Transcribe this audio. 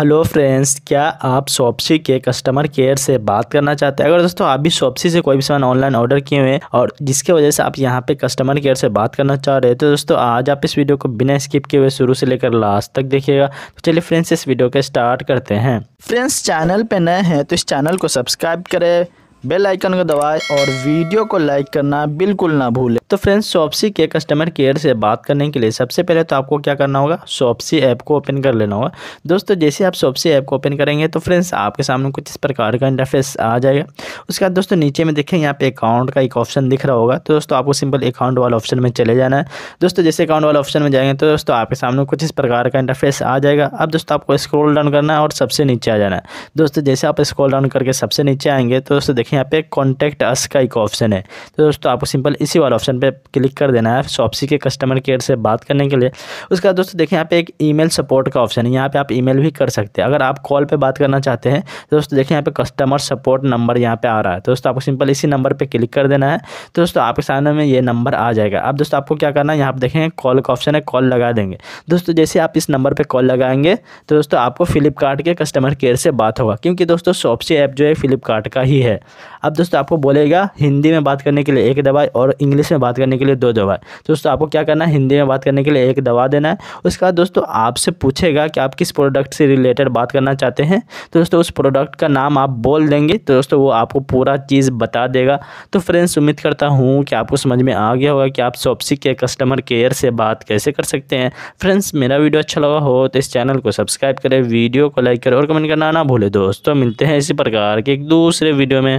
hello friends क्या आप शॉपसी के कस्टमर केयर से बात करना चाहते हैं अगर दोस्तों आप भी शॉपसी से कोई भी सामान ऑनलाइन ऑर्डर किए हुए हैं और जिसके वजह से आप यहां पे कस्टमर केयर से बात करना चाह रहे हैं तो दोस्तों आज आप इस वीडियो को बिना स्किप किए हुए शुरू से लेकर लास्ट तक देखिएगा तो चलिए फ्रेंड्स इस वीडियो को स्टार्ट करते हैं फ्रेंड्स चैनल पर नए हैं तो इस चैनल को सब्सक्राइब करें बेल आइकन को दबाएं और वीडियो को लाइक करना बिल्कुल ना भूलें तो फ्रेंड्स शॉपसी के कस्टमर केयर से बात करने के लिए सबसे पहले तो आपको क्या करना होगा शॉपसी ऐप को ओपन कर लेना होगा दोस्तों जैसे आप शॉपसी ऐप को ओपन करेंगे तो फ्रेंड्स आपके सामने कुछ इस प्रकार का इंटरफेस आ जाएगा उसके बाद दोस्तों नीचे में देखें यहाँ पे अकाउंट का एक ऑप्शन दिख रहा होगा तो दोस्तों आपको सिंपल अकाउंट वाला ऑप्शन में चले जाना है दोस्तों जैसे अकाउंट वाला ऑप्शन में जाएंगे तो दोस्तों आपके सामने कुछ इस प्रकार का इंटरफेस आ जाएगा अब दोस्तों आपको स्क्रॉल डाउन करना है और सबसे नीचे आ जाना है दोस्तों जैसे आप स्क्रोल डाउन करके सबसे नीचे आएंगे तो दोस्तों देखें यहाँ पे कॉन्टैक्ट अस का एक ऑप्शन है तो दोस्तों आपको सिंपल इसी वाला ऑप्शन पर क्लिक कर देना है शॉपसी के कस्टमर केयर से बात करने के लिए उसके बाद दोस्तों देखें यहाँ पे एक ई सपोर्ट का ऑप्शन है यहाँ पे आप ई भी कर सकते हैं अगर आप कॉल पर बात करना चाहते हैं तो दोस्तों देखें यहाँ पे कस्टमर सपोर्ट नंबर यहाँ पे आ आ रहा है तो दोस्तों आपको सिंपल इसी नंबर पर क्लिक कर देना है तो दोस्तों आपके सामने में ये नंबर आ जाएगा अब दोस्तों आपको क्या करना है यहाँ पर देखेंगे कॉल का ऑप्शन है कॉल लगा देंगे दोस्तों जैसे आप इस नंबर पर कॉल लगाएंगे तो दोस्तों आपको फ्लिपकार्ट के कस्टमर केयर से बात होगा क्योंकि दोस्तों सॉपसी ऐप जो है फ्लिपकार्ट का ही है अब दोस्तों आपको बोलेगा हिंदी में बात करने के लिए एक दवाई और इंग्लिश में बात करने के लिए दो दवाई तो दोस्तों आपको क्या करना है हिंदी में बात करने के लिए एक दवा देना है उसके बाद दोस्तों आपसे पूछेगा कि आप किस प्रोडक्ट से रिलेटेड बात करना चाहते हैं तो दोस्तों उस प्रोडक्ट का नाम आप बोल देंगे तो दोस्तों वो आपको पूरा चीज़ बता देगा तो फ्रेंड्स उम्मीद करता हूँ कि आपको समझ में आ गया होगा कि आप सॉपसी के कस्टमर केयर से बात कैसे कर सकते हैं फ्रेंड्स मेरा वीडियो अच्छा लगा हो तो इस चैनल को सब्सक्राइब करें वीडियो को लाइक करें और कमेंट करना ना भूलें दोस्तों मिलते हैं इसी प्रकार के एक दूसरे वीडियो में